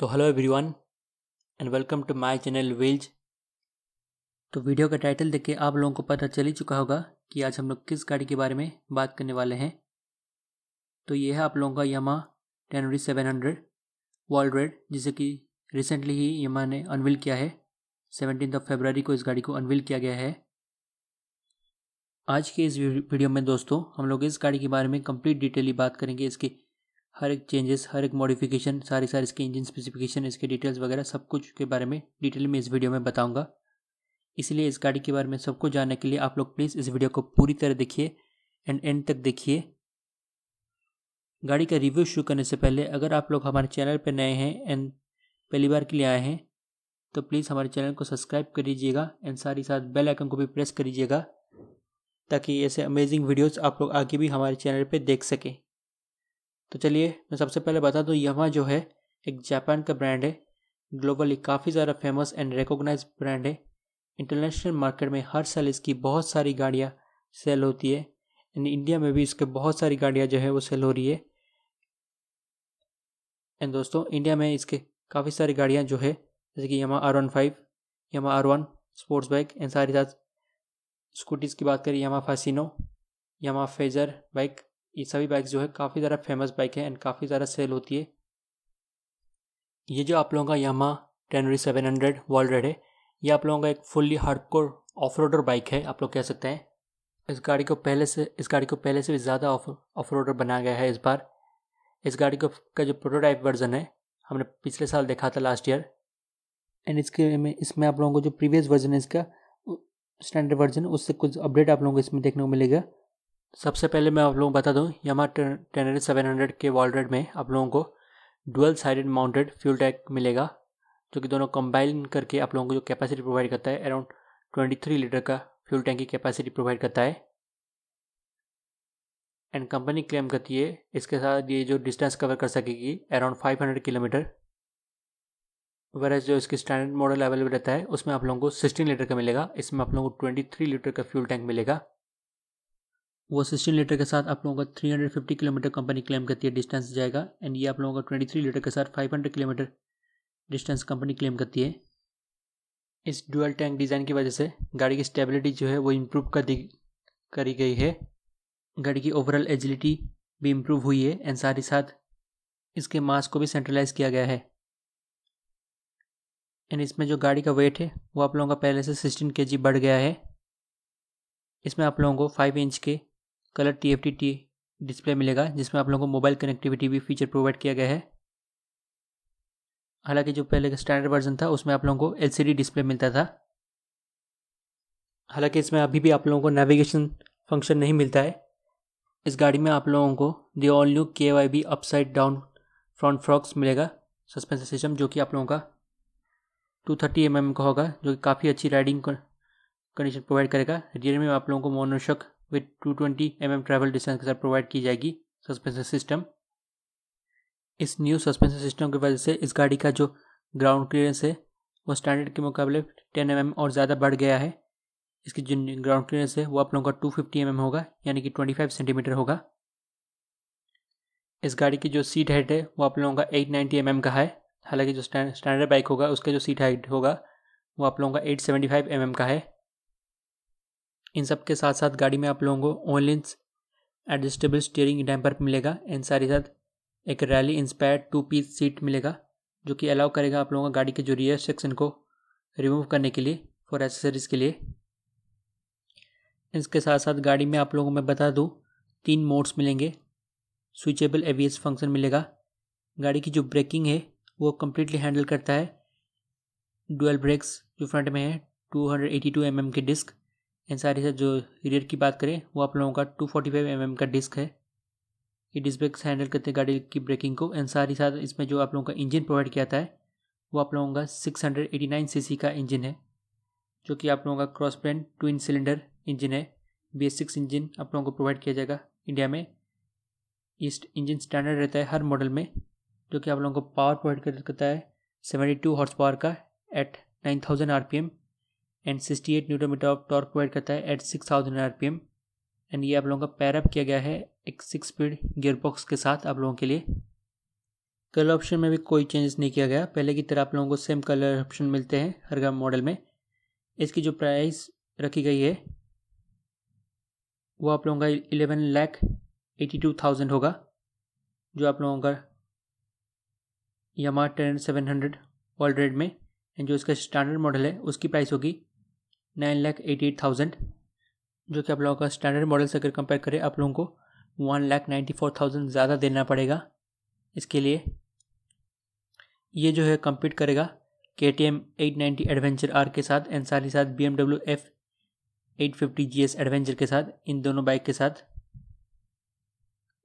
तो hello everyone and welcome to my channel वेल्ज तो वीडियो का टाइटल देख के आप लोगों को पता चल ही चुका होगा कि आज हम लोग किस गाड़ी के बारे में बात करने वाले हैं तो ये है आप लोगों का Yamaha Tenere seven hundred world raid जिसे कि रिसेंटली ही यमा ने अनविल किया है सेवनटीन ऑफ फेबररी को इस गाड़ी को अनविल किया गया है आज के इस वीडियो में दोस्तों हम लोग इस गाड़ी के बारे में कम्प्लीट डिटेली बात करेंगे इसके हर एक चेंजेस हर एक मॉडिफिकेशन सारी सारी इसके इंजन स्पेसिफिकेशन इसके डिटेल्स वगैरह सब कुछ के बारे में डिटेल में इस वीडियो में बताऊंगा इसलिए इस गाड़ी के बारे में सबको जानने के लिए आप लोग प्लीज़ इस वीडियो को पूरी तरह देखिए एंड एंड तक देखिए गाड़ी का रिव्यू शुरू करने से पहले अगर आप लोग हमारे चैनल पर नए हैं एंड पहली बार के लिए आए हैं तो प्लीज़ हमारे चैनल को सब्सक्राइब कर लीजिएगा एंड साथ ही साथ बेल आइकन को भी प्रेस कर लीजिएगा ताकि ऐसे अमेजिंग वीडियोस आप लोग आगे भी हमारे चैनल पे देख सकें तो चलिए मैं सबसे पहले बता दूँ यमा जो है एक जापान का ब्रांड है ग्लोबली काफ़ी ज़्यादा फेमस एंड रिकोगनाइज ब्रांड है इंटरनेशनल मार्केट में हर साल इसकी बहुत सारी गाड़ियाँ सेल होती है एंड इंडिया में भी इसके बहुत सारी गाड़ियाँ जो है वो सेल हो रही है एंड दोस्तों इंडिया में इसके काफ़ी सारी गाड़ियाँ जो है जैसे कि Yamaha R one five Yamaha R one sports bike and सारी साथ स्कूटीज़ की बात करें यमा फासिनो यमा फेजर बाइक ये सभी बाइक जो है काफ़ी ज़्यादा फेमस बाइक है एंड काफ़ी ज़्यादा सेल होती है ये जो आप लोगों का Yamaha Tenere seven hundred world raid है ये आप लोगों का एक fully hardcore off roader bike है आप लोग कह सकते हैं इस गाड़ी को पहले से इस गाड़ी को पहले से भी ज़्यादा ऑफ ऑफ रोडर बनाया गया है इस बार इस गाड़ी को का जो प्रोटोटाइप वर्जन है हमने पिछले साल देखा था लास्ट ईयर एंड इसके में इसमें आप लोगों को जो प्रीवियस वर्जन है इसका स्टैंडर्ड वर्जन है उससे कुछ अपडेट आप लोगों को इसमें देखने को मिलेगा सबसे पहले मैं आप लोगों को बता दूं टेन हंड्रेड सेवन हंड्रेड के वॉलरेड में आप लोगों को dual sided mounted fuel tank मिलेगा जो कि दोनों कंबाइन करके आप लोगों को जो कैपेसिटी प्रोवाइड करता है अराउंड ट्वेंटी थ्री लीटर का फ्यूल टैंक की कैपेसिटी प्रोवाइड करता है एंड कंपनी क्लेम करती है इसके साथ ये जो डिस्टेंस कवर कर सकेगी अराउंड फाइव हंड्रेड किलोमीटर वरस जो इसकी स्टैंडर्ड मॉडल अवेलेबल रहता है उसमें आप लोगों को सिक्सटीन लीटर का मिलेगा इसमें आप लोगों को ट्वेंटी थ्री लीटर का फ्यूल टैंक मिलेगा वो सिक्सटीन लीटर के साथ आप लोगों का three hundred fifty kilometre company claim करती है डिस्टेंस जाएगा एंड ये आप लोगों का ट्वेंटी थ्री लीटर के साथ five hundred kilometre distance company claim करती है इस डुअल टैंक डिज़ाइन की वजह से गाड़ी की स्टेबिलिटी जो है वो इम्प्रूव कर दी करी गई है गाड़ी की ओवरऑल एजिलिटी भी इम्प्रूव हुई है एंड साथ ही साथ इसके मास को भी सेंट्रलाइज किया गया है एंड इसमें जो गाड़ी का वेट है वो आप लोगों का पहले से सिक्सटीन के बढ़ गया है इसमें आप लोगों को फाइव इंच के colour T F T T display मिलेगा जिसमें आप लोगों को मोबाइल कनेक्टिविटी भी फीचर प्रोवाइड किया गया है हालांकि जो पहले का स्टैंडर्ड वर्जन था उसमें आप लोगों को एल डिस्प्ले मिलता था हालांकि इसमें अभी भी आप लोगों को नेविगेशन फंक्शन नहीं मिलता है इस गाड़ी में आप लोगों को the all new K Y B upside down front forks मिलेगा सस्पेंस सिस्टम जो कि आप लोगों का टू थर्टी एम एम का होगा जो कि काफ़ी अच्छी राइडिंग कंडीशन प्रोवाइड करेगा रियर में आप लोगों को monoshock with 220 twenty mm travel distance के साथ प्रोवाइड की जाएगी सस्पेंशन सिस्टम इस न्यू सस्पेंशन सिस्टम की वजह से इस गाड़ी का जो ग्राउंड क्लियरेंस है वो स्टैंडर्ड के मुकाबले 10 एम mm और ज़्यादा बढ़ गया है इसकी जो ग्राउंड क्लियरेंस है वो आप लोगों का 250 फिफ्टी mm होगा यानी कि 25 सेंटीमीटर होगा इस गाड़ी की जो सीट हाइट है वो आप लोगों का 890 नाइन्टी mm का है हालांकि जो स्टैंडर्ड बाइक होगा उसका जो सीट हाइट होगा वो आप लोगों का 875 सेवेंटी mm का है इन सब के साथ साथ गाड़ी में आप लोगों को ऑनलाइन एडजस्टेबल स्टीयरिंग डैम्पर मिलेगा इन साथ ही साथ एक rally inspired two piece seat मिलेगा जो कि अलाउ करेगा आप लोगों का गाड़ी के जो रियर सेक्शन को रिमूव करने के लिए फॉर एसेसरीज के लिए इसके साथ साथ गाड़ी में आप लोगों को मैं बता दूँ तीन मोड्स मिलेंगे स्विचेबल ए फंक्शन मिलेगा गाड़ी की जो ब्रेकिंग है वो कम्प्लीटली हैंडल करता है डुअल ब्रेक्स जो फ्रंट में है 282 हंड्रेड mm के डिस्क एंड सारी सर जो रेट की बात करें वो आप लोगों का two forty five M M का डिस्क है ये डिस्क ब्रेक हैंडल करते हैं गाड़ी की ब्रेकिंग को एंड साथ साथ इसमें जो आप लोगों का इंजन प्रोवाइड किया जाता है वो आप लोगों का six hundred eighty nine C C का इंजन है जो कि आप लोगों का cross plane twin cylinder engine है बी एस सिक्स इंजन आप लोगों को प्रोवाइड किया जाएगा इंडिया में ये इंजन स्टैंडर्ड रहता है हर मॉडल में जो कि आप लोगों को पावर प्रोवाइड करता है सेवेंटी टू हॉर्स पावर का eight nine thousand R P M and 68 एट मीटर ऑफ टॉर्क प्रोवाइड करता है at six thousand R P M and ये आप लोगों का पैरअप किया गया है एक सिक्स स्पीड गियरबॉक्स के साथ आप लोगों के लिए कलर ऑप्शन में भी कोई चेंजेस नहीं किया गया पहले की तरह आप लोगों को सेम कलर ऑप्शन मिलते हैं हर घर मॉडल में इसकी जो प्राइस रखी गई है वो आप लोगों का eleven lakh eighty two thousand होगा जो आप लोगों का Yamaha ten seven hundred all raid में एंड जो इसका स्टैंडर्ड मॉडल है उसकी प्राइस होगी nine lakh eighty eight thousand जो कि आप लोगों का स्टैंडर्ड मॉडल से अगर कंपेयर करें आप लोगों को one lakh ninety four thousand ज़्यादा देना पड़ेगा इसके लिए ये जो है कम्पीट करेगा K T M eight ninety adventure R के साथ एंड साथ ही साथ B M W F eight fifty G S adventure के साथ इन दोनों बाइक के साथ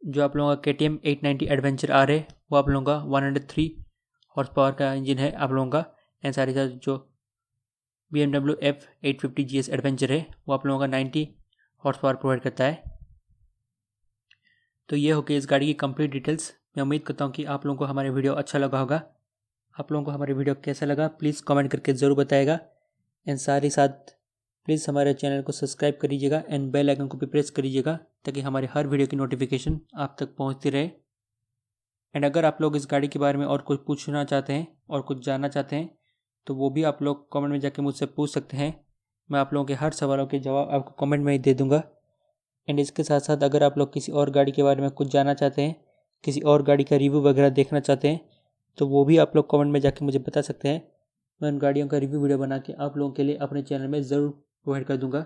जो आप लोगों का K T M eight ninety adventure R है वो आप लोगों का one hundred three horse power का इंजन है आप लोगों का एंड साथ ही साथ जो B M W F eight fifty G S adventure है वो आप लोगों का नाइन्टी हॉर्स पावर प्रोवाइड करता है तो ये हो गया इस गाड़ी की कंप्लीट डिटेल्स मैं उम्मीद करता हूँ कि आप लोगों को हमारे वीडियो अच्छा लगा होगा आप लोगों को हमारे वीडियो कैसा लगा प्लीज़ कमेंट करके ज़रूर बताएगा एंड साथ ही साथ प्लीज़ हमारे चैनल को सब्सक्राइब कर लीजिएगा एंड बेल आइकन को भी प्रेस कर लीजिएगा ताकि हमारे हर वीडियो की नोटिफिकेशन आप तक पहुँचती रहे एंड अगर आप लोग इस गाड़ी के बारे में और कुछ पूछना चाहते हैं और कुछ जानना चाहते हैं तो वो भी आप लोग कमेंट में जाके मुझसे पूछ सकते हैं मैं आप लोगों के हर सवालों के जवाब आपको कमेंट में ही दे दूँगा एंड इसके साथ साथ अगर आप लोग किसी और गाड़ी के बारे में कुछ जानना चाहते हैं किसी और गाड़ी का रिव्यू वगैरह देखना चाहते हैं तो वो भी आप लोग कमेंट में जाके मुझे बता सकते हैं मैं उन गाड़ियों का रिव्यू वीडियो बना के आप लोगों के लिए अपने चैनल में ज़रूर प्रोवाइड कर दूँगा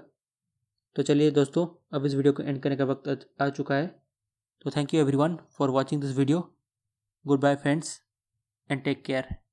तो चलिए दोस्तों अब इस वीडियो को एंड करने का वक्त आ चुका है तो thank you everyone for watching this video good bye friends and take care